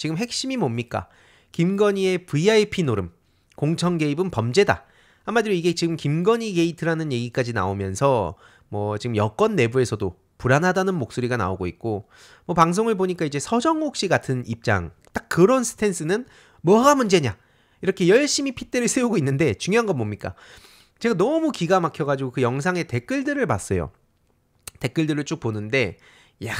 지금 핵심이 뭡니까? 김건희의 VIP 노름, 공천 개입은 범죄다. 한마디로 이게 지금 김건희 게이트라는 얘기까지 나오면서 뭐 지금 여권 내부에서도 불안하다는 목소리가 나오고 있고 뭐 방송을 보니까 이제 서정옥 씨 같은 입장 딱 그런 스탠스는 뭐가 문제냐 이렇게 열심히 핏대를 세우고 있는데 중요한 건 뭡니까 제가 너무 기가 막혀가지고 그 영상의 댓글들을 봤어요 댓글들을 쭉 보는데 야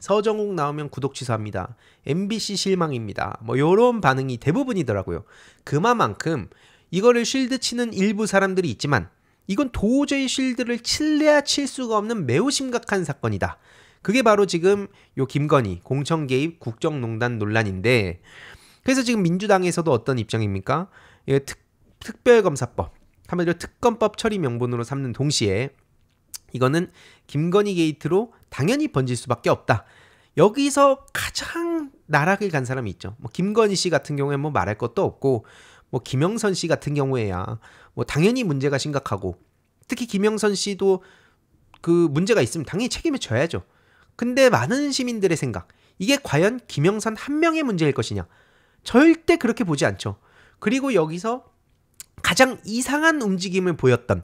서정욱 나오면 구독 취소합니다. MBC 실망입니다. 뭐 요런 반응이 대부분이더라고요. 그만큼 이거를 쉴드 치는 일부 사람들이 있지만 이건 도저히 쉴드를 칠래야 칠 수가 없는 매우 심각한 사건이다. 그게 바로 지금 요 김건희 공천 개입 국정농단 논란인데 그래서 지금 민주당에서도 어떤 입장입니까? 예, 특, 특별검사법 하물며 특검법 처리 명분으로 삼는 동시에 이거는 김건희 게이트로 당연히 번질 수밖에 없다. 여기서 가장 나락을 간 사람이 있죠. 뭐 김건희 씨 같은 경우에 뭐 말할 것도 없고 뭐 김영선 씨 같은 경우에야 뭐 당연히 문제가 심각하고 특히 김영선 씨도 그 문제가 있으면 당연히 책임을 져야죠. 근데 많은 시민들의 생각 이게 과연 김영선 한 명의 문제일 것이냐? 절대 그렇게 보지 않죠. 그리고 여기서 가장 이상한 움직임을 보였던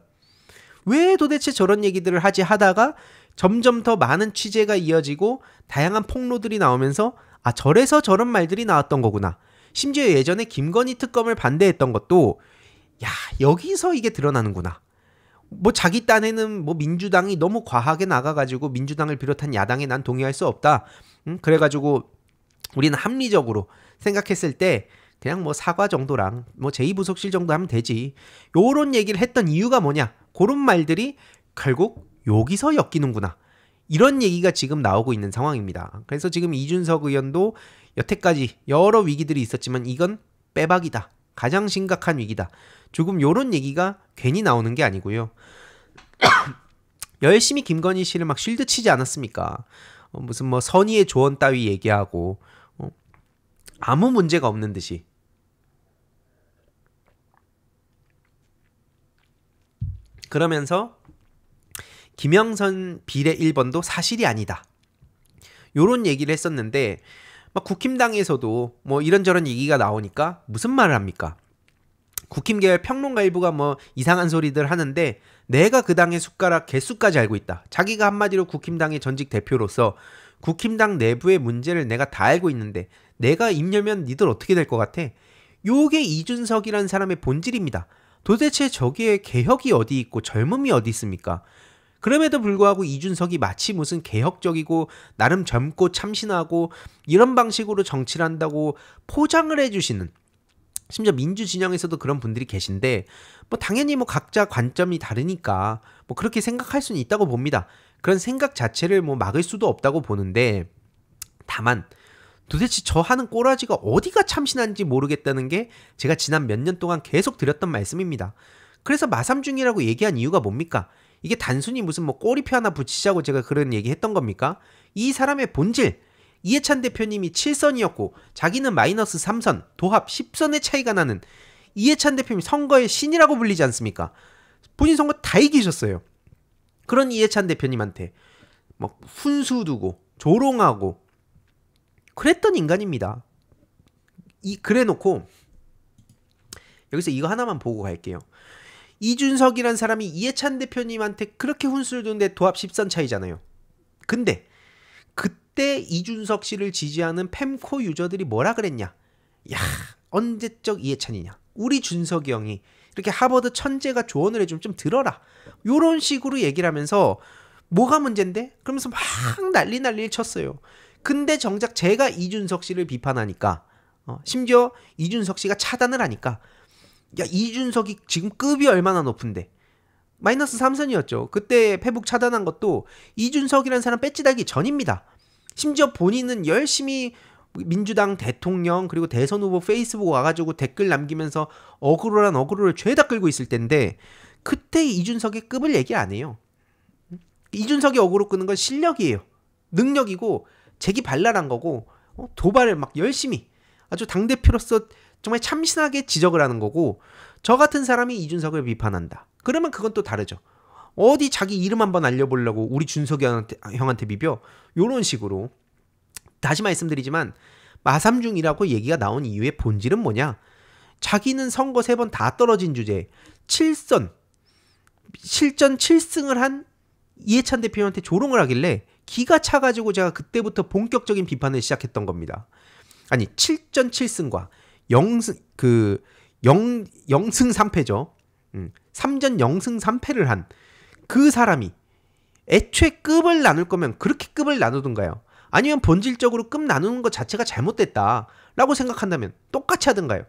왜 도대체 저런 얘기들을 하지 하다가 점점 더 많은 취재가 이어지고 다양한 폭로들이 나오면서 아, 저래서 저런 말들이 나왔던 거구나. 심지어 예전에 김건희 특검을 반대했던 것도 야, 여기서 이게 드러나는구나. 뭐 자기 딴에는 뭐 민주당이 너무 과하게 나가가지고 민주당을 비롯한 야당에 난 동의할 수 없다. 음, 그래가지고 우리는 합리적으로 생각했을 때 그냥 뭐 사과 정도랑 뭐 제2부속실 정도 하면 되지. 요런 얘기를 했던 이유가 뭐냐? 그런 말들이 결국 여기서 엮이는구나. 이런 얘기가 지금 나오고 있는 상황입니다. 그래서 지금 이준석 의원도 여태까지 여러 위기들이 있었지만 이건 빼박이다. 가장 심각한 위기다. 조금 요런 얘기가 괜히 나오는 게 아니고요. 열심히 김건희 씨를 막 쉴드 치지 않았습니까? 어, 무슨 뭐 선의의 조언 따위 얘기하고 아무 문제가 없는 듯이 그러면서 김영선 비례 1번도 사실이 아니다. 요런 얘기를 했었는데 막 국힘당에서도 뭐 이런저런 얘기가 나오니까 무슨 말을 합니까? 국힘계열 평론가 일부가 뭐 이상한 소리들 하는데 내가 그 당의 숟가락 개수까지 알고 있다. 자기가 한마디로 국힘당의 전직 대표로서 국힘당 내부의 문제를 내가 다 알고 있는데 내가 임녀면 니들 어떻게 될 것 같아? 요게 이준석이라는 사람의 본질입니다. 도대체 저기에 개혁이 어디 있고 젊음이 어디 있습니까? 그럼에도 불구하고 이준석이 마치 무슨 개혁적이고 나름 젊고 참신하고 이런 방식으로 정치를 한다고 포장을 해주시는 심지어 민주 진영에서도 그런 분들이 계신데 뭐 당연히 뭐 각자 관점이 다르니까 뭐 그렇게 생각할 수는 있다고 봅니다. 그런 생각 자체를 뭐 막을 수도 없다고 보는데 다만 도대체 저 하는 꼬라지가 어디가 참신한지 모르겠다는 게 제가 지난 몇 년 동안 계속 드렸던 말씀입니다. 그래서 마삼중이라고 얘기한 이유가 뭡니까? 이게 단순히 무슨 뭐 꼬리표 하나 붙이자고 제가 그런 얘기 했던 겁니까? 이 사람의 본질, 이해찬 대표님이 7선이었고 자기는 마이너스 3선, 도합 10선의 차이가 나는 이해찬 대표님 선거의 신이라고 불리지 않습니까? 본인 선거 다 이기셨어요. 그런 이해찬 대표님한테 막 훈수 두고 조롱하고 그랬던 인간입니다. 이 그래놓고 여기서 이거 하나만 보고 갈게요. 이준석이란 사람이 이해찬 대표님한테 그렇게 훈수를 둔데 도합 10선 차이잖아요. 근데 그때 이준석 씨를 지지하는 펨코 유저들이 뭐라 그랬냐? 야 언제적 이해찬이냐? 우리 준석이 형이 이렇게 하버드 천재가 조언을 해주면 좀 들어라. 요런 식으로 얘기를 하면서 뭐가 문제인데? 그러면서 막 난리 난리를 쳤어요. 근데 정작 제가 이준석 씨를 비판하니까 어, 심지어 이준석 씨가 차단을 하니까 야 이준석이 지금 급이 얼마나 높은데 마이너스 3선이었죠. 그때 페북 차단한 것도 이준석이라는 사람 뺏지다기 전입니다. 심지어 본인은 열심히 민주당 대통령 그리고 대선 후보 페이스북 와가지고 댓글 남기면서 어그로란 어그로를 죄다 끌고 있을 텐데 그때 이준석의 급을 얘기 안 해요. 이준석이 어그로 끄는 건 실력이에요. 능력이고 재기발랄한 거고 어, 도발을 막 열심히 아주 당 대표로서 정말 참신하게 지적을 하는 거고 저 같은 사람이 이준석을 비판한다. 그러면 그건 또 다르죠. 어디 자기 이름 한번 알려보려고 우리 준석 이 형한테, 형한테 비벼 요런 식으로 다시 말씀드리지만 마삼중이라고 얘기가 나온 이유의 본질은 뭐냐? 자기는 선거 세 번 다 떨어진 주제, 7선, 실전 7승을 한 이해찬 대표한테 조롱을 하길래 기가 차가지고 제가 그때부터 본격적인 비판을 시작했던 겁니다. 아니 7전 7승과 0승 그 0, 0승 3패죠. 음, 3전 0승 3패를 한 그 사람이 애초에 급을 나눌 거면 그렇게 급을 나누던가요? 아니면 본질적으로 급 나누는 것 자체가 잘못됐다라고 생각한다면 똑같이 하던가요?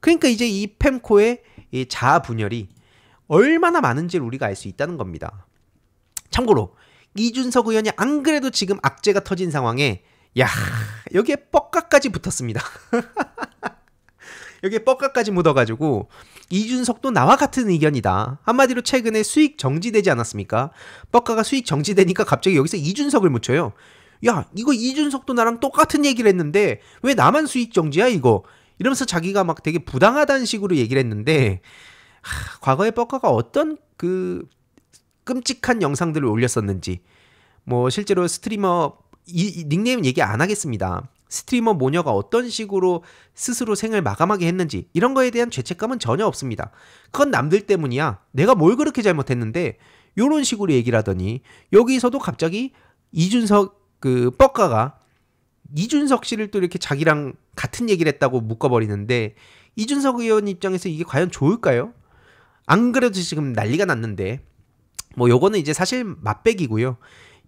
그러니까 이제 이 펜코의 이 자아 분열이 얼마나 많은지를 우리가 알 수 있다는 겁니다. 참고로 이준석 의원이 안 그래도 지금 악재가 터진 상황에 야 여기에 뻑까까지 붙었습니다. 여기에 뻑까까지 묻어가지고 이준석도 나와 같은 의견이다. 한마디로 최근에 수익 정지되지 않았습니까? 뻑까가 수익 정지되니까 갑자기 여기서 이준석을 묻혀요. 야 이거 이준석도 나랑 똑같은 얘기를 했는데 왜 나만 수익 정지야 이거? 이러면서 자기가 막 되게 부당하다는 식으로 얘기를 했는데 하, 과거에 뻑까가 어떤 그 끔찍한 영상들을 올렸었는지 뭐 실제로 스트리머 이, 이 닉네임 얘기 안 하겠습니다. 스트리머 모녀가 어떤 식으로 스스로 생을 마감하게 했는지 이런 거에 대한 죄책감은 전혀 없습니다. 그건 남들 때문이야. 내가 뭘 그렇게 잘못했는데 요런 식으로 얘기를 하더니 여기서도 갑자기 이준석 그 뻑가가 이준석 씨를 또 이렇게 자기랑 같은 얘기를 했다고 묶어버리는데 이준석 의원 입장에서 이게 과연 좋을까요? 안 그래도 지금 난리가 났는데 뭐 요거는 이제 사실 맛백이고요.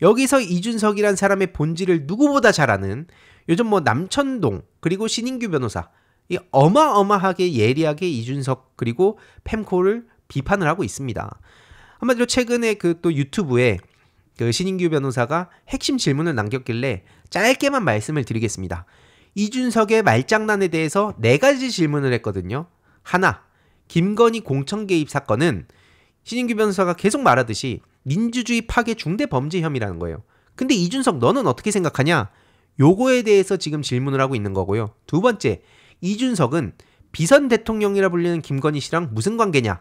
여기서 이준석이란 사람의 본질을 누구보다 잘 아는 요즘 뭐 남천동 그리고 신인규 변호사 이 어마어마하게 예리하게 이준석 그리고 팸코를 비판을 하고 있습니다. 한마디로 최근에 그 또 유튜브에 그 신인규 변호사가 핵심 질문을 남겼길래 짧게만 말씀을 드리겠습니다. 이준석의 말장난에 대해서 네 가지 질문을 했거든요. 하나, 김건희 공천 개입 사건은 신인규 변호사가 계속 말하듯이 민주주의 파괴 중대 범죄 혐의라는 거예요. 근데 이준석 너는 어떻게 생각하냐? 요거에 대해서 지금 질문을 하고 있는 거고요. 두 번째, 이준석은 비선 대통령이라 불리는 김건희 씨랑 무슨 관계냐?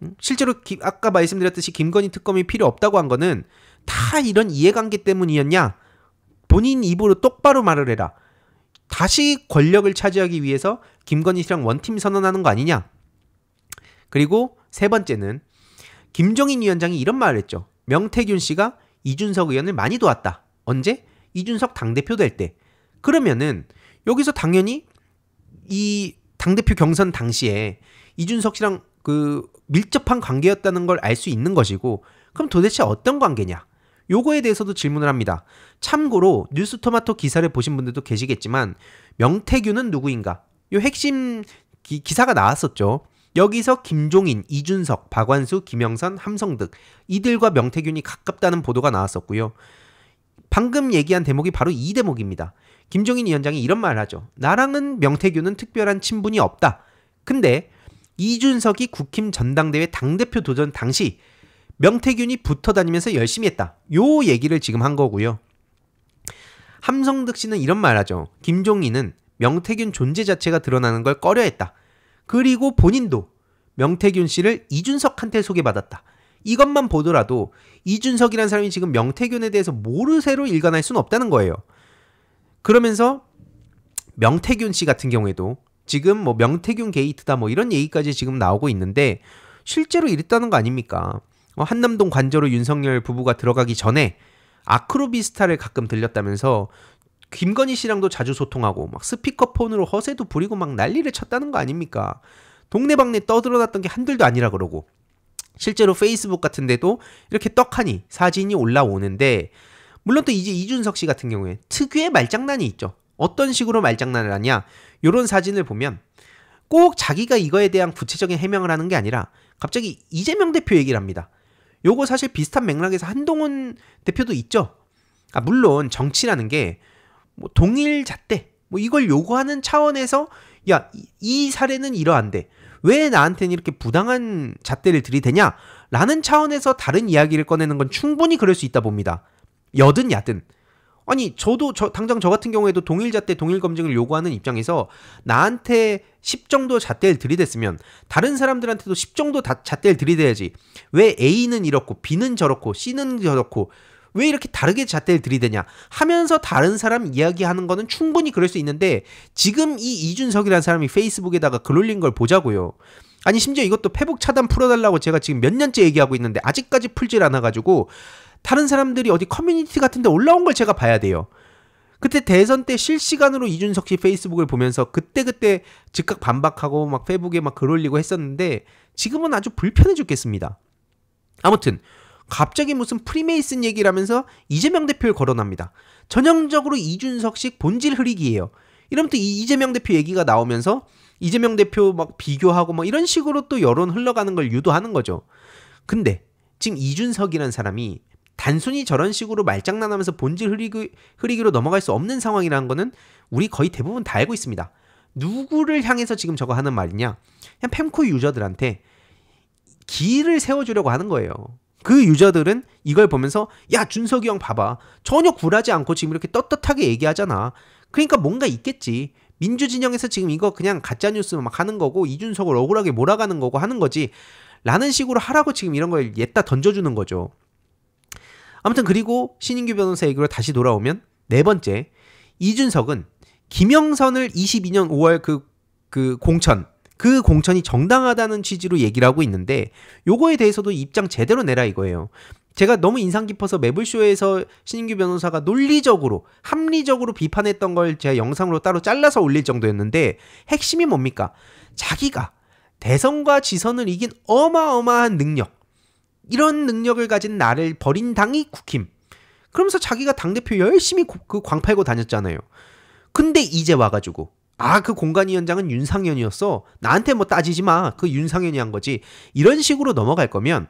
음, 실제로 기, 아까 말씀드렸듯이 김건희 특검이 필요 없다고 한 거는 다 이런 이해관계 때문이었냐? 본인 입으로 똑바로 말을 해라. 다시 권력을 차지하기 위해서 김건희 씨랑 원팀 선언하는 거 아니냐? 그리고 세 번째는 김종인 위원장이 이런 말을 했죠. 명태균 씨가 이준석 의원을 많이 도왔다. 언제? 이준석 당대표 될 때. 그러면은 여기서 당연히 이 당대표 경선 당시에 이준석 씨랑 그 밀접한 관계였다는 걸 알 수 있는 것이고 그럼 도대체 어떤 관계냐? 요거에 대해서도 질문을 합니다. 참고로 뉴스토마토 기사를 보신 분들도 계시겠지만 명태균은 누구인가? 요 핵심 기, 기사가 나왔었죠. 여기서 김종인, 이준석, 박완수, 김영선, 함성득 이들과 명태균이 가깝다는 보도가 나왔었고요. 방금 얘기한 대목이 바로 이 대목입니다. 김종인 위원장이 이런 말을 하죠. 나랑은 명태균은 특별한 친분이 없다. 근데 이준석이 국힘 전당대회 당대표 도전 당시 명태균이 붙어 다니면서 열심히 했다. 요 얘기를 지금 한 거고요. 함성득 씨는 이런 말 하죠. 김종인은 명태균 존재 자체가 드러나는 걸 꺼려 했다. 그리고 본인도 명태균 씨를 이준석한테 소개받았다. 이것만 보더라도 이준석이란 사람이 지금 명태균에 대해서 모르쇠로 일관할 수는 없다는 거예요. 그러면서 명태균 씨 같은 경우에도 지금 뭐 명태균 게이트다 뭐 이런 얘기까지 지금 나오고 있는데 실제로 이랬다는 거 아닙니까? 뭐 한남동 관저로 윤석열 부부가 들어가기 전에 아크로비스타를 가끔 들렸다면서 김건희 씨랑도 자주 소통하고 막 스피커폰으로 허세도 부리고 막 난리를 쳤다는 거 아닙니까? 동네방네 떠들어놨던 게 한둘도 아니라 그러고 실제로 페이스북 같은 데도 이렇게 떡하니 사진이 올라오는데 물론 또 이제 이준석 씨 같은 경우에 특유의 말장난이 있죠. 어떤 식으로 말장난을 하냐? 요런 사진을 보면 꼭 자기가 이거에 대한 구체적인 해명을 하는 게 아니라 갑자기 이재명 대표 얘기를 합니다. 요거 사실 비슷한 맥락에서 한동훈 대표도 있죠. 아, 물론 정치라는 게뭐 동일 잣대 뭐 이걸 요구하는 차원에서 야 이 사례는 이러한데 왜 나한테는 이렇게 부당한 잣대를 들이대냐 라는 차원에서 다른 이야기를 꺼내는 건 충분히 그럴 수 있다 봅니다. 여든 야든 아니 저도 저, 당장 저 같은 경우에도 동일 잣대 동일 검증을 요구하는 입장에서 나한테 10 정도 잣대를 들이댔으면 다른 사람들한테도 10 정도 잣대를 들이대야지 왜 A는 이렇고 B는 저렇고 C는 저렇고 왜 이렇게 다르게 잣대를 들이대냐 하면서 다른 사람 이야기하는 거는 충분히 그럴 수 있는데 지금 이 이준석이라는 사람이 페이스북에다가 글 올린 걸 보자고요. 아니 심지어 이것도 페북 차단 풀어달라고 제가 지금 몇 년째 얘기하고 있는데 아직까지 풀질 않아가지고 다른 사람들이 어디 커뮤니티 같은데 올라온 걸 제가 봐야 돼요. 그때 대선 때 실시간으로 이준석 씨 페이스북을 보면서 그때그때 그때 즉각 반박하고 막 페북에 막 글 올리고 했었는데 지금은 아주 불편해 죽겠습니다. 아무튼 갑자기 무슨 프리메이슨 얘기라면서 이재명 대표를 거론합니다. 전형적으로 이준석식 본질 흐리기예요. 이러면 또 이재명 대표 얘기가 나오면서 이재명 대표 막 비교하고 뭐 이런 식으로 또 여론 흘러가는 걸 유도하는 거죠. 근데 지금 이준석이라는 사람이 단순히 저런 식으로 말장난하면서 본질 흐리기, 흐리기로 넘어갈 수 없는 상황이라는 거는 우리 거의 대부분 다 알고 있습니다. 누구를 향해서 지금 저거 하는 말이냐? 그냥 펜코 유저들한테 길을 세워주려고 하는 거예요. 그 유저들은 이걸 보면서 야 준석이 형 봐봐 전혀 굴하지 않고 지금 이렇게 떳떳하게 얘기하잖아 그러니까 뭔가 있겠지 민주 진영에서 지금 이거 그냥 가짜 뉴스 막 하는 거고 이준석을 억울하게 몰아가는 거고 하는 거지 라는 식으로 하라고 지금 이런 걸 옛다 던져주는 거죠 아무튼 그리고 신인규 변호사 얘기로 다시 돌아오면 네 번째 이준석은 김영선을 22년 5월 그, 그 공천 그 공천이 정당하다는 취지로 얘기를 하고 있는데 요거에 대해서도 입장 제대로 내라 이거예요. 제가 너무 인상 깊어서 매블쇼에서 신인규 변호사가 논리적으로 합리적으로 비판했던 걸 제가 영상으로 따로 잘라서 올릴 정도였는데 핵심이 뭡니까? 자기가 대선과 지선을 이긴 어마어마한 능력 이런 능력을 가진 나를 버린 당이 국힘 그러면서 자기가 당대표 열심히 그 광팔고 다녔잖아요. 근데 이제 와가지고 아, 그 공간위원장은 윤상현이었어. 나한테 뭐 따지지 마. 그 윤상현이 한 거지. 이런 식으로 넘어갈 거면,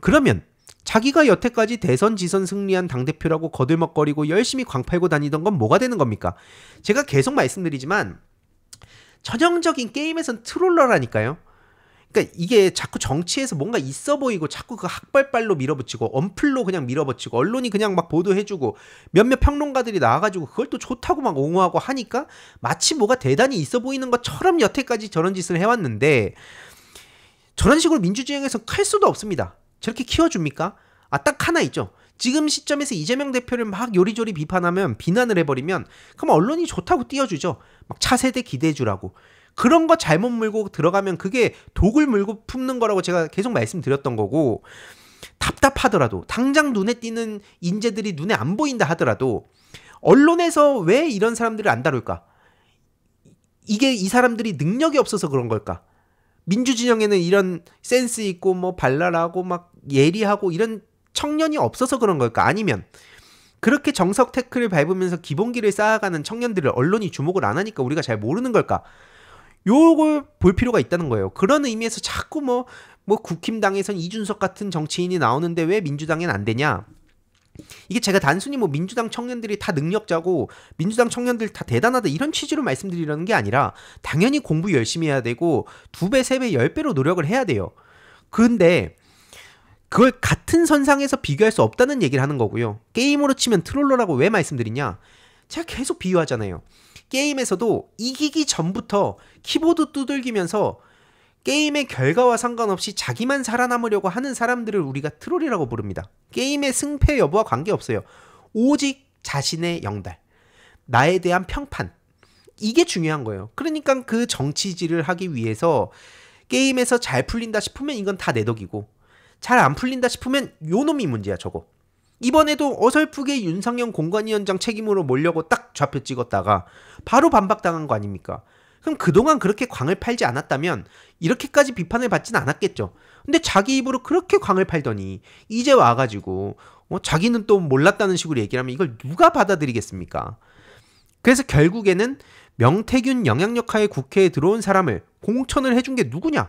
그러면 자기가 여태까지 대선 지선 승리한 당대표라고 거들먹거리고 열심히 광팔고 다니던 건 뭐가 되는 겁니까? 제가 계속 말씀드리지만, 전형적인 게임에선 트롤러라니까요. 그러니까 이게 자꾸 정치에서 뭔가 있어 보이고 자꾸 그 학벌빨로 밀어붙이고 언플로 그냥 밀어붙이고 언론이 그냥 막 보도해주고 몇몇 평론가들이 나와가지고 그걸 또 좋다고 막 옹호하고 하니까 마치 뭐가 대단히 있어 보이는 것처럼 여태까지 저런 짓을 해왔는데 저런 식으로 민주주의에서 클 수도 없습니다. 저렇게 키워줍니까? 아 딱 하나 있죠. 지금 시점에서 이재명 대표를 막 요리조리 비판하면 비난을 해버리면 그럼 언론이 좋다고 띄워주죠. 막 차세대 기대주라고. 그런 거 잘못 물고 들어가면 그게 독을 물고 품는 거라고 제가 계속 말씀드렸던 거고 답답하더라도 당장 눈에 띄는 인재들이 눈에 안 보인다 하더라도 언론에서 왜 이런 사람들을 안 다룰까? 이게 이 사람들이 능력이 없어서 그런 걸까? 민주 진영에는 이런 센스 있고 뭐 발랄하고 막 예리하고 이런 청년이 없어서 그런 걸까? 아니면 그렇게 정석 태클을 밟으면서 기본기를 쌓아가는 청년들을 언론이 주목을 안 하니까 우리가 잘 모르는 걸까? 요걸 볼 필요가 있다는 거예요. 그런 의미에서 자꾸 뭐, 뭐 국힘당에선 이준석 같은 정치인이 나오는데 왜 민주당엔 안 되냐? 이게 제가 단순히 뭐 민주당 청년들이 다 능력자고 민주당 청년들 다 대단하다 이런 취지로 말씀드리려는 게 아니라 당연히 공부 열심히 해야 되고 두 배, 세 배, 열 배로 노력을 해야 돼요. 근데 그걸 같은 선상에서 비교할 수 없다는 얘기를 하는 거고요. 게임으로 치면 트롤러라고 왜 말씀드리냐? 제가 계속 비유하잖아요. 게임에서도 이기기 전부터 키보드 두들기면서 게임의 결과와 상관없이 자기만 살아남으려고 하는 사람들을 우리가 트롤이라고 부릅니다. 게임의 승패 여부와 관계없어요. 오직 자신의 영달, 나에 대한 평판. 이게 중요한 거예요. 그러니까 그 정치질을 하기 위해서 게임에서 잘 풀린다 싶으면 이건 다 내 덕이고 잘 안 풀린다 싶으면 요 놈이 문제야 저거. 이번에도 어설프게 윤상현 공관위원장 책임으로 몰려고 딱 좌표 찍었다가 바로 반박당한 거 아닙니까? 그럼 그동안 그렇게 광을 팔지 않았다면 이렇게까지 비판을 받진 않았겠죠. 근데 자기 입으로 그렇게 광을 팔더니 이제 와가지고 어, 자기는 또 몰랐다는 식으로 얘기를 하면 이걸 누가 받아들이겠습니까? 그래서 결국에는 명태균 영향력 하에 국회에 들어온 사람을 공천을 해준 게 누구냐?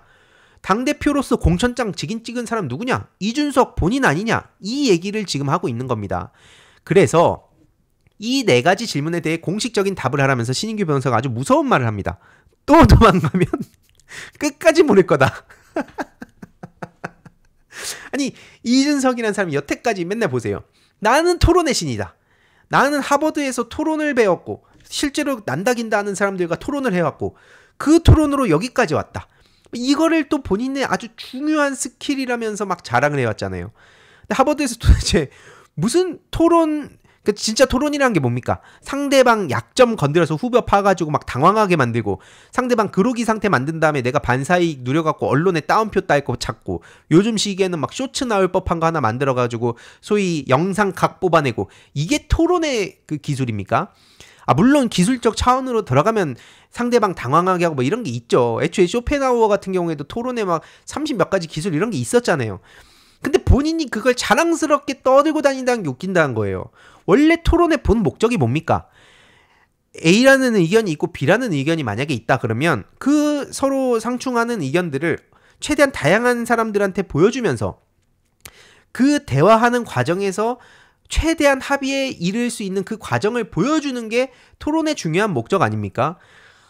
당대표로서 공천장 직인 찍은 사람 누구냐? 이준석 본인 아니냐? 이 얘기를 지금 하고 있는 겁니다. 그래서 이 네 가지 질문에 대해 공식적인 답을 하라면서 신인규 변호사가 아주 무서운 말을 합니다. 또 도망가면 끝까지 모를 거다. 아니, 이준석이라는 사람이 여태까지 맨날 보세요. 나는 토론의 신이다. 나는 하버드에서 토론을 배웠고, 실제로 난다긴다 하는 사람들과 토론을 해왔고, 그 토론으로 여기까지 왔다. 이거를 또 본인의 아주 중요한 스킬이라면서 막 자랑을 해왔잖아요. 근데 하버드에서 도대체 무슨 토론 그 진짜 토론이라는 게 뭡니까? 상대방 약점 건드려서 후벼 파가지고 막 당황하게 만들고 상대방 그러기 상태 만든 다음에 내가 반사이익 누려갖고 언론에 따옴표 딸거 찾고 요즘 시기에는 막 쇼츠 나올 법한 거 하나 만들어가지고 소위 영상 각 뽑아내고 이게 토론의 그 기술입니까? 아 물론 기술적 차원으로 들어가면 상대방 당황하게 하고 뭐 이런 게 있죠. 애초에 쇼펜하우어 같은 경우에도 토론에 막 30 몇 가지 기술 이런 게 있었잖아요. 근데 본인이 그걸 자랑스럽게 떠들고 다닌다는 게 웃긴다는 거예요. 원래 토론의 본 목적이 뭡니까? A라는 의견이 있고 B라는 의견이 만약에 있다 그러면 그 서로 상충하는 의견들을 최대한 다양한 사람들한테 보여주면서 그 대화하는 과정에서 최대한 합의에 이를 수 있는 그 과정을 보여주는 게 토론의 중요한 목적 아닙니까?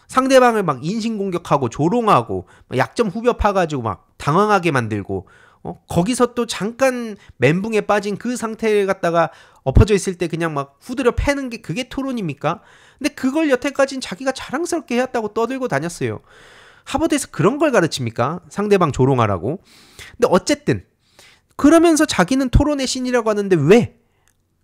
상대방을 막 인신공격하고 조롱하고 약점 후벼 파가지고 막 당황하게 만들고 어? 거기서 또 잠깐 멘붕에 빠진 그 상태를 갖다가 엎어져 있을 때 그냥 막 후드려 패는 게 그게 토론입니까? 근데 그걸 여태까진 자기가 자랑스럽게 해왔다고 떠들고 다녔어요. 하버드에서 그런 걸 가르칩니까? 상대방 조롱하라고. 근데 어쨌든 그러면서 자기는 토론의 신이라고 하는데 왜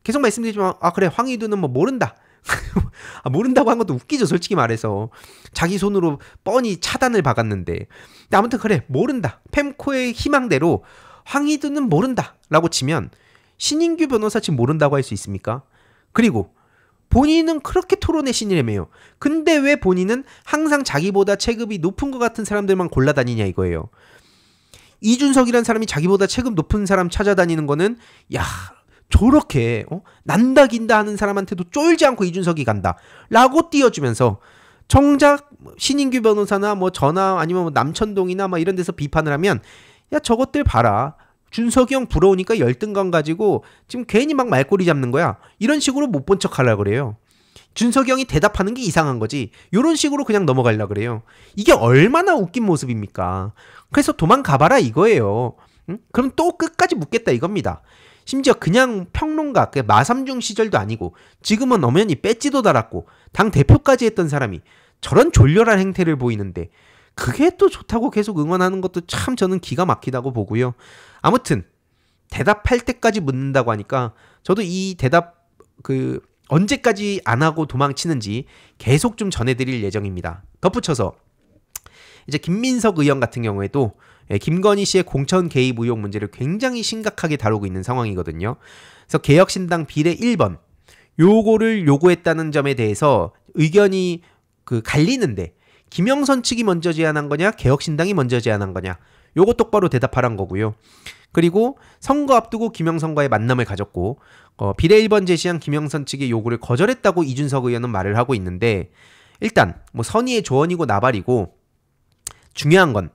계속 말씀드리지만 아 그래 황희두는 뭐 모른다. 아, 모른다고 한 것도 웃기죠, 솔직히 말해서. 자기 손으로 뻔히 차단을 박았는데. 아무튼 그래, 모른다. 펜코의 희망대로 황희두는 모른다. 라고 치면 신인규 변호사 지금 모른다고 할 수 있습니까? 그리고 본인은 그렇게 토론의 신이라며요. 근데 왜 본인은 항상 자기보다 체급이 높은 것 같은 사람들만 골라다니냐 이거예요. 이준석이란 사람이 자기보다 체급 높은 사람 찾아다니는 거는 야 저렇게 어? 난다 긴다 하는 사람한테도 쫄지 않고 이준석이 간다라고 띄워주면서 정작 뭐 신인규 변호사나 뭐 저나 아니면 뭐 남천동이나 막 이런 데서 비판을 하면 야 저것들 봐라 준석이 형 부러우니까 열등감 가지고 지금 괜히 막 말꼬리 잡는 거야 이런 식으로 못 본 척 하려 그래요 준석이 형이 대답하는 게 이상한 거지 이런 식으로 그냥 넘어가려 그래요 이게 얼마나 웃긴 모습입니까 그래서 도망가봐라 이거예요 응? 그럼 또 끝까지 묻겠다 이겁니다 심지어 그냥 평론가, 그 마삼중 시절도 아니고 지금은 엄연히 배지도 달았고 당 대표까지 했던 사람이 저런 졸렬한 행태를 보이는데 그게 또 좋다고 계속 응원하는 것도 참 저는 기가 막히다고 보고요. 아무튼 대답할 때까지 묻는다고 하니까 저도 이 대답 그 언제까지 안 하고 도망치는지 계속 좀 전해드릴 예정입니다. 덧붙여서 이제 김민석 의원 같은 경우에도 예, 김건희 씨의 공천 개입 의혹 문제를 굉장히 심각하게 다루고 있는 상황이거든요. 그래서 개혁신당 비례 1번 요거를 요구했다는 점에 대해서 의견이 그 갈리는데 김영선 측이 먼저 제안한 거냐 개혁신당이 먼저 제안한 거냐 요거 똑바로 대답하란 거고요. 그리고 선거 앞두고 김영선과의 만남을 가졌고 어, 비례 1번 제시한 김영선 측의 요구를 거절했다고 이준석 의원은 말을 하고 있는데 일단 뭐 선의의 조언이고 나발이고 중요한 건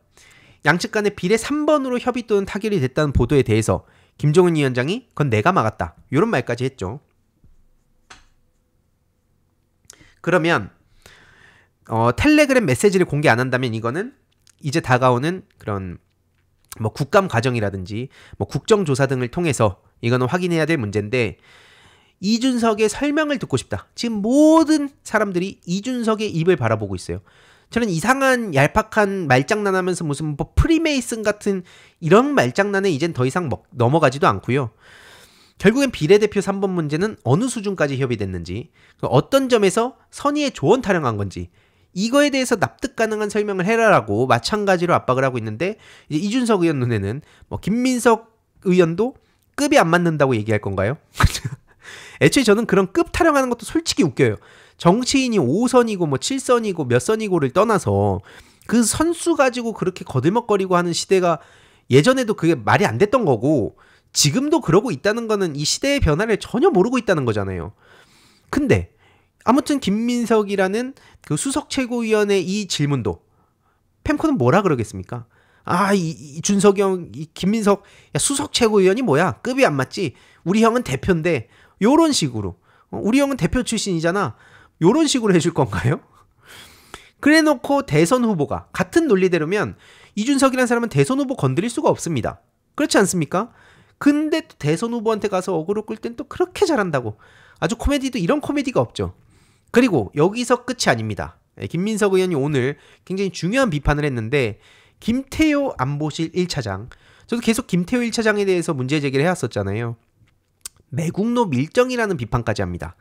양측 간의 비례 3번으로 협의 또는 타결이 됐다는 보도에 대해서 김종은 위원장이 그건 내가 막았다. 이런 말까지 했죠. 그러면 어, 텔레그램 메시지를 공개 안 한다면 이거는 이제 다가오는 그런 뭐 국감 과정이라든지 뭐 국정조사 등을 통해서 이거는 확인해야 될 문제인데 이준석의 설명을 듣고 싶다. 지금 모든 사람들이 이준석의 입을 바라보고 있어요. 저는 이상한 얄팍한 말장난하면서 무슨 뭐 프리메이슨 같은 이런 말장난에 이젠 더 이상 먹, 넘어가지도 않고요. 결국엔 비례대표 3번 문제는 어느 수준까지 협의됐는지, 그 어떤 점에서 선의의 조언 타령한 건지, 이거에 대해서 납득 가능한 설명을 해라라고 마찬가지로 압박을 하고 있는데 이제 이준석 의원 눈에는 뭐 김민석 의원도 급이 안 맞는다고 얘기할 건가요? 애초에 저는 그런 급 타령하는 것도 솔직히 웃겨요. 정치인이 5선이고 뭐 7선이고 몇 선이고를 떠나서 그 선수 가지고 그렇게 거들먹거리고 하는 시대가 예전에도 그게 말이 안 됐던 거고 지금도 그러고 있다는 거는 이 시대의 변화를 전혀 모르고 있다는 거잖아요. 근데 아무튼 김민석이라는 그 수석 최고위원의 이 질문도 펜코는 뭐라 그러겠습니까? 아, 이, 이 준석이 형, 이 김민석, 야, 수석 최고위원이 뭐야? 급이 안 맞지? 우리 형은 대표인데, 요런 식으로. 어, 우리 형은 대표 출신이잖아. 요런 식으로 해줄 건가요? 그래 놓고 대선 후보가 같은 논리대로면 이준석이라는 사람은 대선 후보 건드릴 수가 없습니다. 그렇지 않습니까? 근데 또 대선 후보한테 가서 어그로 끌 땐 또 그렇게 잘한다고. 아주 코미디도 이런 코미디가 없죠. 그리고 여기서 끝이 아닙니다. 예, 김민석 의원이 오늘 굉장히 중요한 비판을 했는데 김태효 안보실 1차장 저도 계속 김태효 1차장에 대해서 문제 제기를 해왔었잖아요. 매국노 밀정이라는 비판까지 합니다.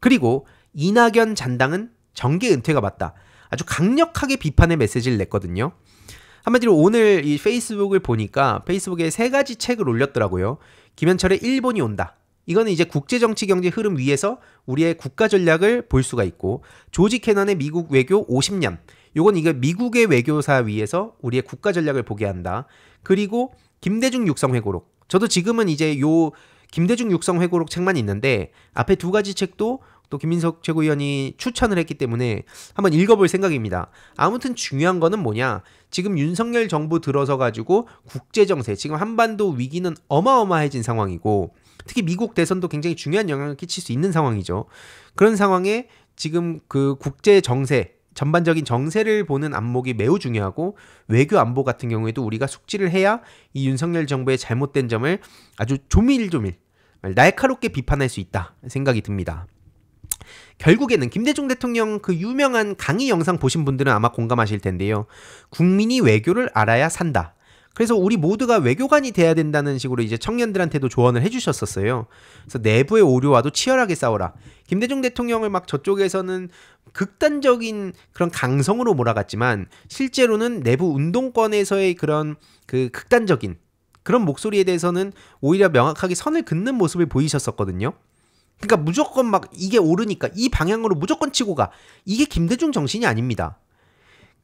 그리고 이낙연 잔당은 정계 은퇴가 맞다. 아주 강력하게 비판의 메시지를 냈거든요. 한마디로 오늘 이 페이스북을 보니까 페이스북에 세 가지 책을 올렸더라고요. 김현철의 일본이 온다. 이거는 이제 국제 정치 경제 흐름 위에서 우리의 국가 전략을 볼 수가 있고 조지 캐넌의 미국 외교 50년. 요건 이게 미국의 외교사 위에서 우리의 국가 전략을 보게 한다. 그리고 김대중 육성 회고록. 저도 지금은 이제 요 김대중 육성 회고록 책만 있는데 앞에 두 가지 책도 또 김민석 최고위원이 추천을 했기 때문에 한번 읽어볼 생각입니다. 아무튼 중요한 거는 뭐냐. 지금 윤석열 정부 들어서 가지고 국제정세, 지금 한반도 위기는 어마어마해진 상황이고, 특히 미국 대선도 굉장히 중요한 영향을 끼칠 수 있는 상황이죠. 그런 상황에 지금 그 국제정세, 전반적인 정세를 보는 안목이 매우 중요하고 외교 안보 같은 경우에도 우리가 숙지를 해야 이 윤석열 정부의 잘못된 점을 아주 조밀조밀 날카롭게 비판할 수 있다 생각이 듭니다. 결국에는 김대중 대통령 그 유명한 강의 영상 보신 분들은 아마 공감하실 텐데요. 국민이 외교를 알아야 산다. 그래서 우리 모두가 외교관이 돼야 된다는 식으로 이제 청년들한테도 조언을 해주셨었어요. 그래서 내부의 오류와도 치열하게 싸워라. 김대중 대통령을 막 저쪽에서는 극단적인 그런 강성으로 몰아갔지만 실제로는 내부 운동권에서의 그런 그 극단적인 그런 목소리에 대해서는 오히려 명확하게 선을 긋는 모습을 보이셨었거든요. 그러니까 무조건 막 이게 오르니까 이 방향으로 무조건 치고 가. 이게 김대중 정신이 아닙니다.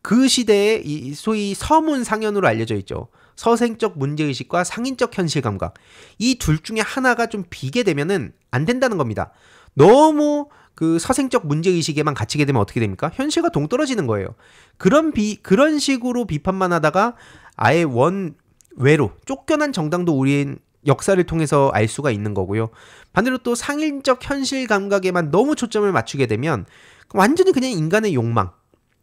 그 시대의 이 소위 서문 상현으로 알려져 있죠. 서생적 문제의식과 상인적 현실감각. 이 둘 중에 하나가 좀 비게 되면은 안 된다는 겁니다. 너무 그 서생적 문제의식에만 갇히게 되면 어떻게 됩니까? 현실과 동떨어지는 거예요. 그런 비, 그런 식으로 비판만 하다가 아예 원외로 쫓겨난 정당도 우린 역사를 통해서 알 수가 있는 거고요. 반대로 또 상인적 현실 감각에만 너무 초점을 맞추게 되면 완전히 그냥 인간의 욕망,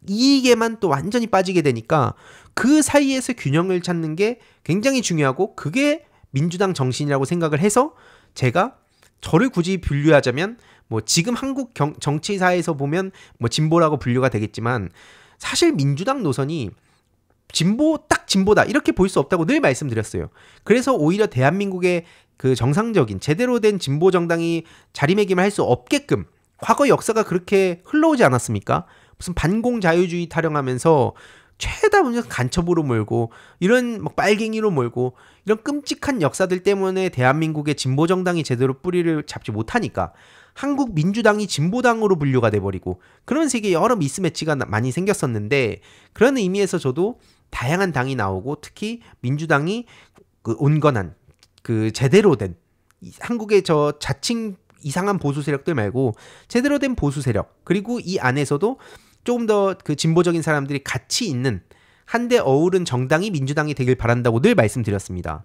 이익에만 또 완전히 빠지게 되니까 그 사이에서 균형을 찾는 게 굉장히 중요하고 그게 민주당 정신이라고 생각을 해서 제가 저를 굳이 분류하자면 뭐 지금 한국 정치사에서 보면 뭐 진보라고 분류가 되겠지만 사실 민주당 노선이 진보 딱 진보다 이렇게 볼 수 없다고 늘 말씀드렸어요. 그래서 오히려 대한민국의 그 정상적인 제대로 된 진보 정당이 자리매김을 할 수 없게끔 과거 역사가 그렇게 흘러오지 않았습니까? 무슨 반공 자유주의 타령하면서 최다 문제 간첩으로 몰고 이런 막 빨갱이로 몰고 이런 끔찍한 역사들 때문에 대한민국의 진보 정당이 제대로 뿌리를 잡지 못하니까 한국 민주당이 진보당으로 분류가 돼버리고 그런 식의 여러 미스매치가 많이 생겼었는데 그런 의미에서 저도 다양한 당이 나오고 특히 민주당이 그 온건한 그 제대로 된 한국의 저 자칭 이상한 보수 세력들 말고 제대로 된 보수 세력 그리고 이 안에서도 조금 더 그 진보적인 사람들이 같이 있는 한데 어우른 정당이 민주당이 되길 바란다고 늘 말씀드렸습니다.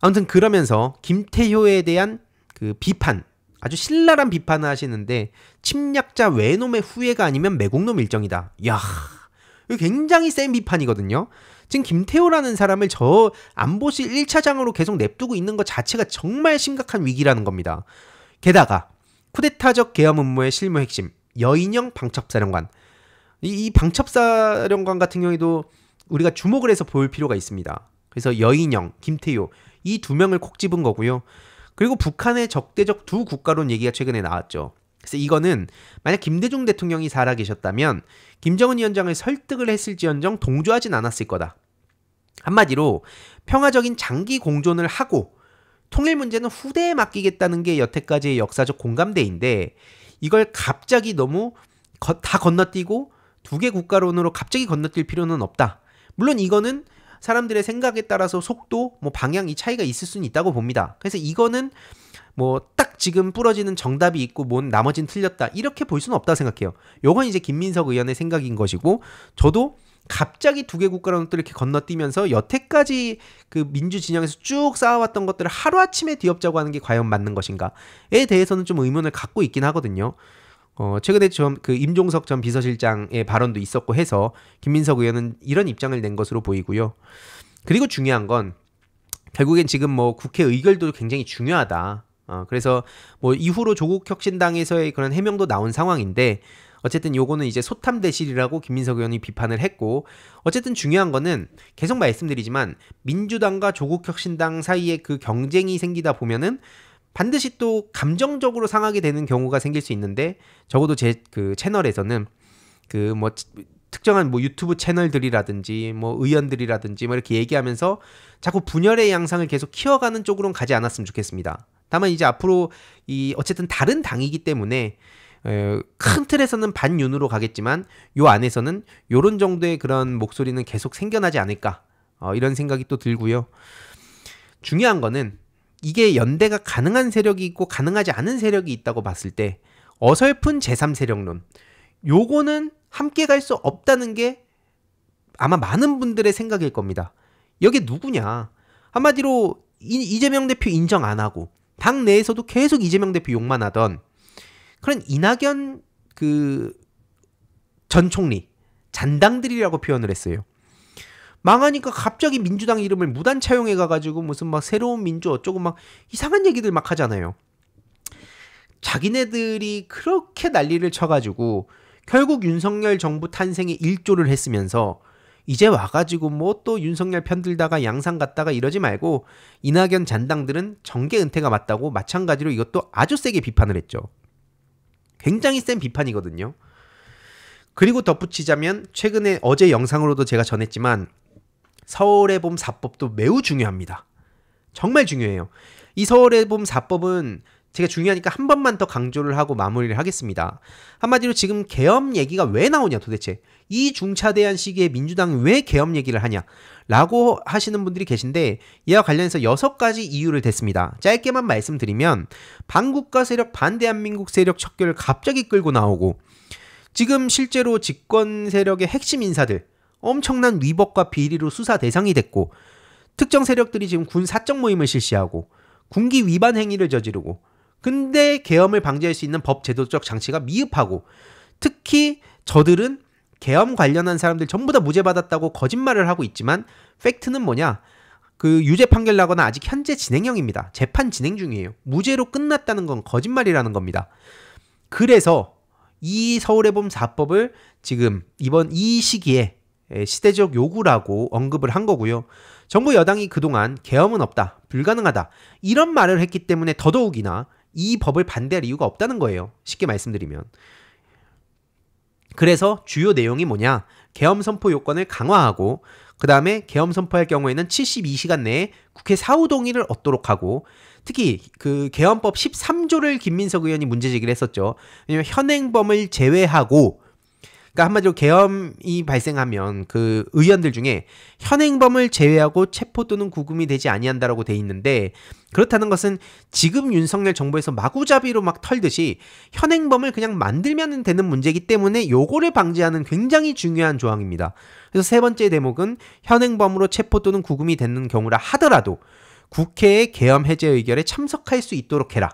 아무튼 그러면서 김태효에 대한 그 비판 아주 신랄한 비판을 하시는데 침략자 외놈의 후예가 아니면 매국놈 일정이다. 야, 굉장히 센 비판이거든요. 지금 김태호라는 사람을 저 안보실 1차장으로 계속 냅두고 있는 것 자체가 정말 심각한 위기라는 겁니다. 게다가 쿠데타적 계엄 음모의 실무 핵심 여인영 방첩사령관 이, 이 방첩사령관 같은 경우에도 우리가 주목을 해서 볼 필요가 있습니다. 그래서 여인영, 김태호이 두 명을 콕 집은 거고요. 그리고 북한의 적대적 두 국가론 얘기가 최근에 나왔죠. 그래서 이거는 만약 김대중 대통령이 살아계셨다면 김정은 위원장을 설득을 했을지언정 동조하진 않았을 거다. 한마디로 평화적인 장기 공존을 하고 통일 문제는 후대에 맡기겠다는 게 여태까지의 역사적 공감대인데 이걸 갑자기 너무 거, 다 건너뛰고 두 개 국가론으로 갑자기 건너뛸 필요는 없다. 물론 이거는 사람들의 생각에 따라서 속도, 뭐 방향 이 차이가 있을 수는 있다고 봅니다. 그래서 이거는 뭐 딱 지금 부러지는 정답이 있고 뭔 나머진 틀렸다 이렇게 볼 수는 없다 생각해요. 요건 이제 김민석 의원의 생각인 것이고 저도 갑자기 두 개 국가라는 또 이렇게 건너뛰면서 여태까지 그 민주 진영에서 쭉 쌓아왔던 것들을 하루아침에 뒤엎자고 하는 게 과연 맞는 것인가에 대해서는 좀 의문을 갖고 있긴 하거든요. 어, 최근에 좀 그 임종석 전 비서실장의 발언도 있었고 해서 김민석 의원은 이런 입장을 낸 것으로 보이고요. 그리고 중요한 건 결국엔 지금 뭐 국회 의결도 굉장히 중요하다. 어, 그래서 뭐 이후로 조국 혁신당에서의 그런 해명도 나온 상황인데 어쨌든 요거는 이제 소탐 대실이라고 김민석 의원이 비판을 했고 어쨌든 중요한 거는 계속 말씀드리지만 민주당과 조국 혁신당 사이에 그 경쟁이 생기다 보면은 반드시 또 감정적으로 상하게 되는 경우가 생길 수 있는데 적어도 제 그 채널에서는 그 뭐 특정한 뭐 유튜브 채널들이라든지 뭐 의원들이라든지 뭐 이렇게 얘기하면서 자꾸 분열의 양상을 계속 키워가는 쪽으로는 가지 않았으면 좋겠습니다. 다만 이제 앞으로 이 어쨌든 다른 당이기 때문에 큰 틀에서는 반윤으로 가겠지만 요 안에서는 요런 정도의 그런 목소리는 계속 생겨나지 않을까 어, 이런 생각이 또 들고요. 중요한 거는 이게 연대가 가능한 세력이 있고 가능하지 않은 세력이 있다고 봤을 때 어설픈 제3세력론 요거는 함께 갈 수 없다는 게 아마 많은 분들의 생각일 겁니다. 여기 누구냐? 한마디로 이, 재명 대표 인정 안 하고 당 내에서도 계속 이재명 대표 욕만 하던 그런 이낙연 그 전 총리 잔당들이라고 표현을 했어요. 망하니까 갑자기 민주당 이름을 무단 차용해 가가지고 무슨 막 새로운 민주 어쩌고 막 이상한 얘기들 막 하잖아요. 자기네들이 그렇게 난리를 쳐가지고 결국 윤석열 정부 탄생에 일조를 했으면서 이제 와가지고 뭐 또 윤석열 편들다가 양상 갔다가 이러지 말고 이낙연 잔당들은 정계 은퇴가 맞다고 마찬가지로 이것도 아주 세게 비판을 했죠. 굉장히 센 비판이거든요. 그리고 덧붙이자면 최근에 어제 영상으로도 제가 전했지만 서울의 봄 4법도 매우 중요합니다. 정말 중요해요. 이 서울의 봄 4법은 제가 중요하니까 한 번만 더 강조를 하고 마무리를 하겠습니다. 한마디로 지금 개엄 얘기가 왜 나오냐 도대체 이 중차대한 시기에 민주당이 왜 개엄 얘기를 하냐 라고 하시는 분들이 계신데 이와 관련해서 여섯 가지 이유를 댔습니다. 짧게만 말씀드리면 반국가 세력 반대한민국 세력 척결을 갑자기 끌고 나오고 지금 실제로 집권 세력의 핵심 인사들 엄청난 위법과 비리로 수사 대상이 됐고 특정 세력들이 지금 군 사적 모임을 실시하고 군기 위반 행위를 저지르고 근데 계엄을 방지할 수 있는 법 제도적 장치가 미흡하고 특히 저들은 계엄 관련한 사람들 전부 다 무죄 받았다고 거짓말을 하고 있지만 팩트는 뭐냐? 그 유죄 판결 나거나 아직 현재 진행형입니다. 재판 진행 중이에요. 무죄로 끝났다는 건 거짓말이라는 겁니다. 그래서 이 서울의 봄사법을 지금 이번 이 시기에 시대적 요구라고 언급을 한 거고요. 정부 여당이 그동안 계엄은 없다, 불가능하다 이런 말을 했기 때문에 더더욱이나 이 법을 반대할 이유가 없다는 거예요. 쉽게 말씀드리면. 그래서 주요 내용이 뭐냐? 계엄 선포 요건을 강화하고 그 다음에 계엄 선포할 경우에는 72시간 내에 국회 사후 동의를 얻도록 하고 특히 그계엄법 13조를 김민석 의원이 문제 제기를 했었죠. 왜냐면 현행범을 제외하고 그러니까 한마디로 계엄이 발생하면 그 의원들 중에 현행범을 제외하고 체포 또는 구금이 되지 아니한다라고 돼 있는데 그렇다는 것은 지금 윤석열 정부에서 마구잡이로 막 털듯이 현행범을 그냥 만들면 되는 문제이기 때문에 요거를 방지하는 굉장히 중요한 조항입니다. 그래서 세 번째 대목은 현행범으로 체포 또는 구금이 되는 경우라 하더라도 국회의 계엄 해제 의결에 참석할 수 있도록 해라.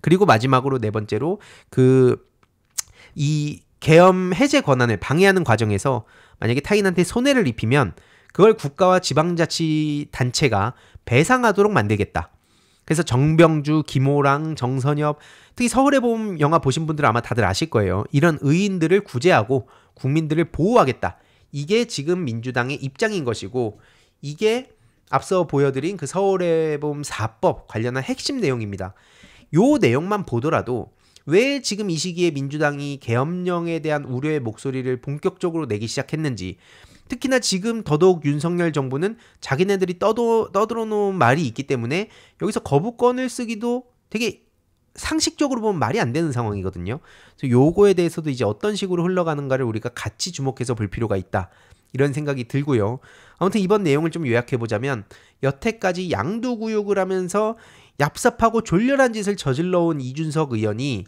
그리고 마지막으로 네 번째로 그이 계엄 해제 권한을 방해하는 과정에서 만약에 타인한테 손해를 입히면 그걸 국가와 지방자치 단체가 배상하도록 만들겠다. 그래서 정병주, 김호랑, 정선엽, 특히 서울의 봄 영화 보신 분들 아마 다들 아실 거예요. 이런 의인들을 구제하고 국민들을 보호하겠다. 이게 지금 민주당의 입장인 것이고 이게 앞서 보여드린 그 서울의 봄 4법 관련한 핵심 내용입니다. 요 내용만 보더라도 왜 지금 이 시기에 민주당이 계엄령에 대한 우려의 목소리를 본격적으로 내기 시작했는지 특히나 지금 더더욱 윤석열 정부는 자기네들이 떠도, 떠들어 놓은 말이 있기 때문에 여기서 거부권을 쓰기도 되게 상식적으로 보면 말이 안 되는 상황이거든요. 그래서 요거에 대해서도 이제 어떤 식으로 흘러가는가를 우리가 같이 주목해서 볼 필요가 있다. 이런 생각이 들고요. 아무튼 이번 내용을 좀 요약해 보자면 여태까지 양도구역을 하면서 얍삽하고 졸렬한 짓을 저질러 온 이준석 의원이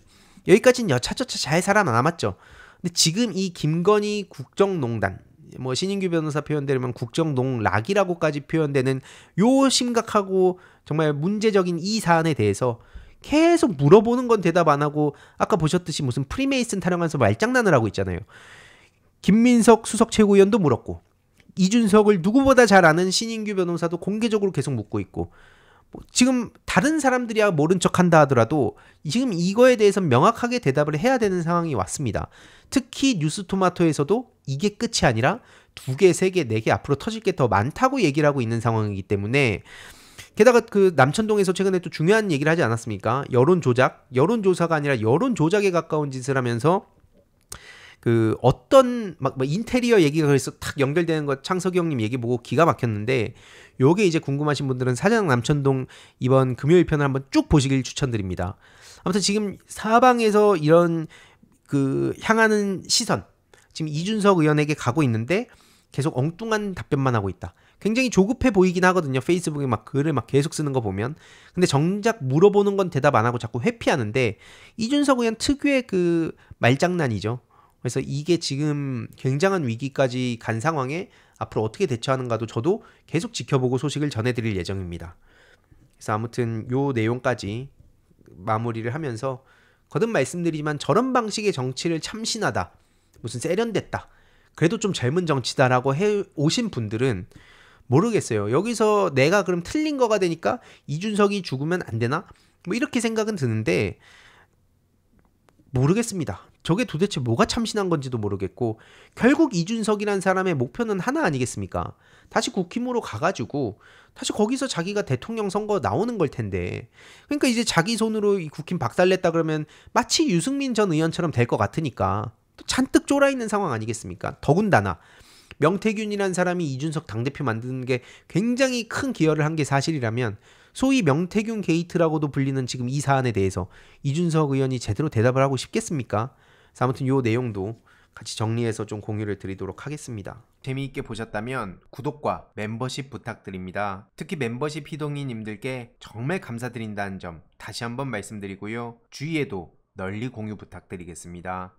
여기까지는 여차저차 잘 살아남았죠. 근데 지금 이 김건희 국정농단 뭐 신인규 변호사 표현대로면 국정농락이라고까지 표현되는 요 심각하고 정말 문제적인 이 사안에 대해서 계속 물어보는 건 대답 안 하고 아까 보셨듯이 무슨 프리메이슨 타령하면서 말장난을 하고 있잖아요. 김민석 수석 최고위원도 물었고 이준석을 누구보다 잘 아는 신인규 변호사도 공개적으로 계속 묻고 있고 지금 다른 사람들이야 모른 척한다 하더라도 지금 이거에 대해서 명확하게 대답을 해야 되는 상황이 왔습니다. 특히 뉴스토마토에서도 이게 끝이 아니라 두 개, 세 개, 네 개 앞으로 터질 게 더 많다고 얘기를 하고 있는 상황이기 때문에 게다가 그 남천동에서 최근에 또 중요한 얘기를 하지 않았습니까? 여론 조작, 여론 조사가 아니라 여론 조작에 가까운 짓을 하면서 그 어떤 막 뭐 인테리어 얘기가 그래서 탁 연결되는 것 창석이 형님 얘기 보고 기가 막혔는데 요게 이제 궁금하신 분들은 사장 남천동 이번 금요일 편을 한번 쭉 보시길 추천드립니다. 아무튼 지금 사방에서 이런 그 향하는 시선 지금 이준석 의원에게 가고 있는데 계속 엉뚱한 답변만 하고 있다. 굉장히 조급해 보이긴 하거든요. 페이스북에 막 글을 막 계속 쓰는 거 보면. 근데 정작 물어보는 건 대답 안 하고 자꾸 회피하는데 이준석 의원 특유의 그 말장난이죠. 그래서 이게 지금 굉장한 위기까지 간 상황에 앞으로 어떻게 대처하는가도 저도 계속 지켜보고 소식을 전해드릴 예정입니다. 그래서 아무튼 요 내용까지 마무리를 하면서 거듭 말씀드리지만 저런 방식의 정치를 참신하다. 무슨 세련됐다. 그래도 좀 젊은 정치다라고 해 오신 분들은 모르겠어요. 여기서 내가 그럼 틀린 거가 되니까 이준석이 죽으면 안 되나? 뭐 이렇게 생각은 드는데 모르겠습니다. 저게 도대체 뭐가 참신한 건지도 모르겠고 결국 이준석이란 사람의 목표는 하나 아니겠습니까? 다시 국힘으로 가가지고 다시 거기서 자기가 대통령 선거 나오는 걸 텐데 그러니까 이제 자기 손으로 이 국힘 박살냈다 그러면 마치 유승민 전 의원처럼 될 것 같으니까 또 잔뜩 쫄아 있는 상황 아니겠습니까? 더군다나 명태균이란 사람이 이준석 당대표 만드는 게 굉장히 큰 기여를 한 게 사실이라면 소위 명태균 게이트라고도 불리는 지금 이 사안에 대해서 이준석 의원이 제대로 대답을 하고 싶겠습니까? 아무튼 요 내용도 같이 정리해서 좀 공유를 드리도록 하겠습니다. 재미있게 보셨다면 구독과 멤버십 부탁드립니다. 특히 멤버십 희동이님들께 정말 감사드린다는 점 다시 한번 말씀드리고요. 주위에도 널리 공유 부탁드리겠습니다.